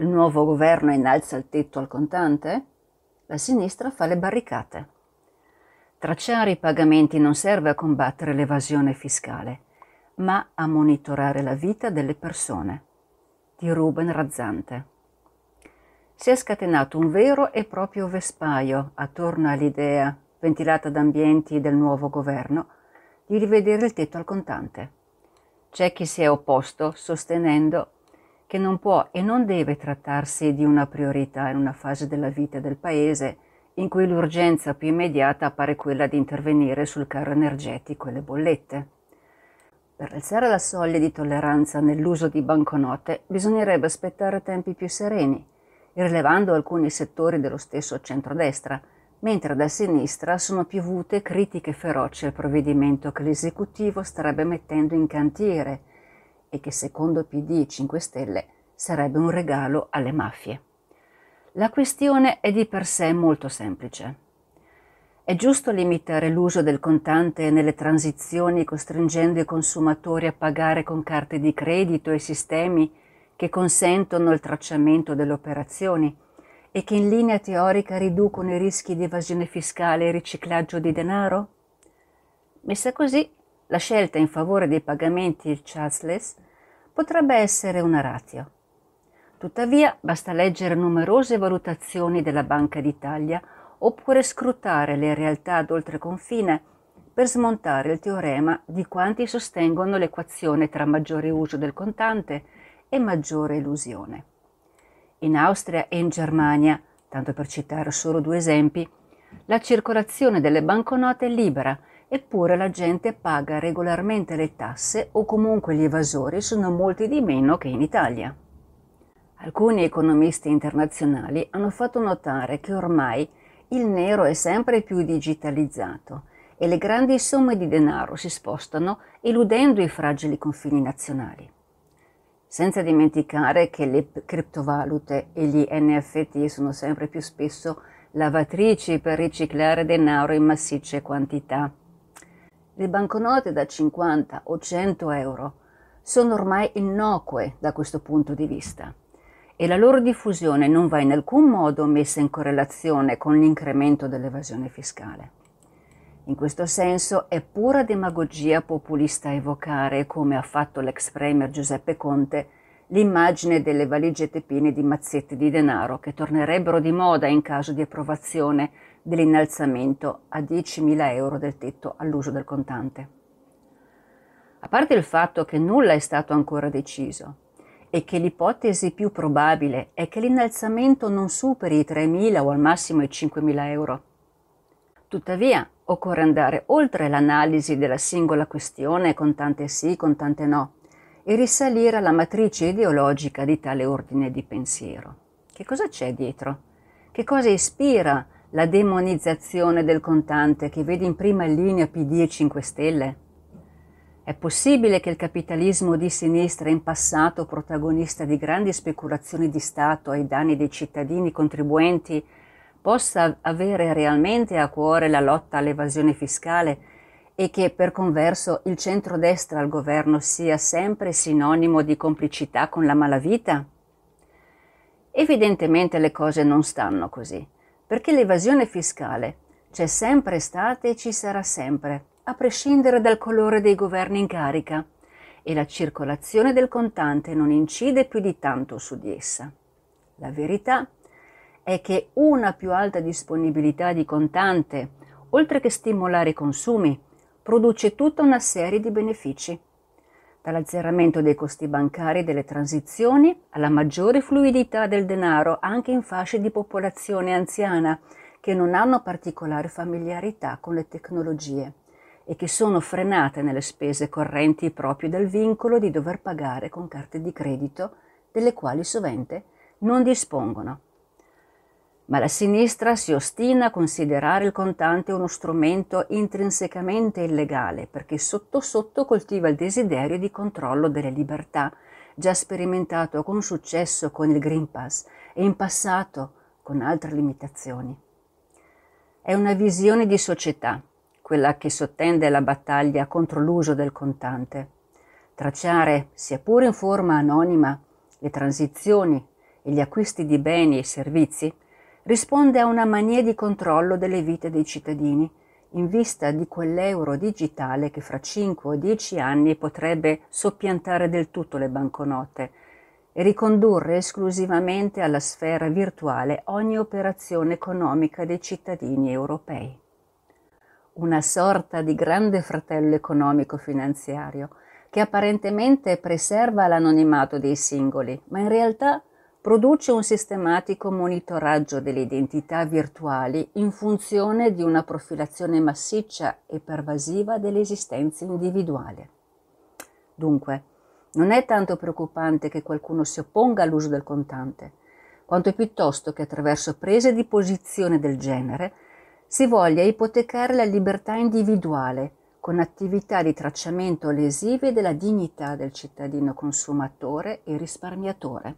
Il nuovo governo innalza il tetto al contante? La sinistra fa le barricate. Tracciare i pagamenti non serve a combattere l'evasione fiscale, ma a monitorare la vita delle persone. Di Ruben Razzante. Si è scatenato un vero e proprio vespaio attorno all'idea, ventilata da ambienti del nuovo governo, di rivedere il tetto al contante. C'è chi si è opposto sostenendo che non può e non deve trattarsi di una priorità in una fase della vita del Paese in cui l'urgenza più immediata appare quella di intervenire sul caro energetico e le bollette. Per alzare la soglia di tolleranza nell'uso di banconote bisognerebbe aspettare tempi più sereni, rilevando alcuni settori dello stesso centrodestra, mentre da sinistra sono piovute critiche feroci al provvedimento che l'esecutivo starebbe mettendo in cantiere e che secondo PD e 5 Stelle sarebbe un regalo alle mafie. La questione è di per sé molto semplice. È giusto limitare l'uso del contante nelle transizioni costringendo i consumatori a pagare con carte di credito e sistemi che consentono il tracciamento delle operazioni e che in linea teorica riducono i rischi di evasione fiscale e riciclaggio di denaro? Messa così, la scelta in favore dei pagamenti chartless potrebbe essere una ratio. Tuttavia basta leggere numerose valutazioni della Banca d'Italia oppure scrutare le realtà d'oltreconfine per smontare il teorema di quanti sostengono l'equazione tra maggiore uso del contante e maggiore elusione. In Austria e in Germania, tanto per citare solo due esempi, la circolazione delle banconote è libera Eppure la gente paga regolarmente le tasse o comunque gli evasori sono molti di meno che in Italia. Alcuni economisti internazionali hanno fatto notare che ormai il nero è sempre più digitalizzato e le grandi somme di denaro si spostano eludendo i fragili confini nazionali. Senza dimenticare che le criptovalute e gli NFT sono sempre più spesso lavatrici per riciclare denaro in massicce quantità. Le banconote da 50 o 100 euro sono ormai innocue da questo punto di vista e la loro diffusione non va in alcun modo messa in correlazione con l'incremento dell'evasione fiscale. In questo senso è pura demagogia populista evocare, come ha fatto l'ex premier Giuseppe Conte, l'immagine delle valigette piene di mazzetti di denaro che tornerebbero di moda in caso di approvazione dell'innalzamento a 10.000 euro del tetto all'uso del contante. A parte il fatto che nulla è stato ancora deciso e che l'ipotesi più probabile è che l'innalzamento non superi i 3.000 o al massimo i 5.000 euro. Tuttavia, occorre andare oltre l'analisi della singola questione con tante sì, con tante no, e risalire alla matrice ideologica di tale ordine di pensiero. Che cosa c'è dietro? Che cosa ispira la demonizzazione del contante che vede in prima linea PD e 5 Stelle? È possibile che il capitalismo di sinistra in passato protagonista di grandi speculazioni di Stato ai danni dei cittadini contribuenti possa avere realmente a cuore la lotta all'evasione fiscale e che per converso il centrodestra al governo sia sempre sinonimo di complicità con la malavita? Evidentemente le cose non stanno così perché l'evasione fiscale c'è sempre stata e ci sarà sempre, a prescindere dal colore dei governi in carica, e la circolazione del contante non incide più di tanto su di essa. La verità è che una più alta disponibilità di contante, oltre che stimolare i consumi, produce tutta una serie di benefici dall'azzeramento dei costi bancari e delle transizioni alla maggiore fluidità del denaro anche in fasce di popolazione anziana che non hanno particolare familiarità con le tecnologie e che sono frenate nelle spese correnti proprio dal vincolo di dover pagare con carte di credito, delle quali sovente non dispongono ma la sinistra si ostina a considerare il contante uno strumento intrinsecamente illegale perché sotto sotto coltiva il desiderio di controllo delle libertà, già sperimentato con successo con il Green Pass e in passato con altre limitazioni. È una visione di società, quella che sottende la battaglia contro l'uso del contante. Tracciare, sia pure in forma anonima, le transizioni e gli acquisti di beni e servizi risponde a una mania di controllo delle vite dei cittadini, in vista di quell'euro digitale che fra 5 o 10 anni potrebbe soppiantare del tutto le banconote e ricondurre esclusivamente alla sfera virtuale ogni operazione economica dei cittadini europei. Una sorta di grande fratello economico-finanziario che apparentemente preserva l'anonimato dei singoli, ma in realtà produce un sistematico monitoraggio delle identità virtuali in funzione di una profilazione massiccia e pervasiva dell'esistenza individuale. Dunque, non è tanto preoccupante che qualcuno si opponga all'uso del contante, quanto piuttosto che attraverso prese di posizione del genere si voglia ipotecare la libertà individuale con attività di tracciamento lesive della dignità del cittadino consumatore e risparmiatore.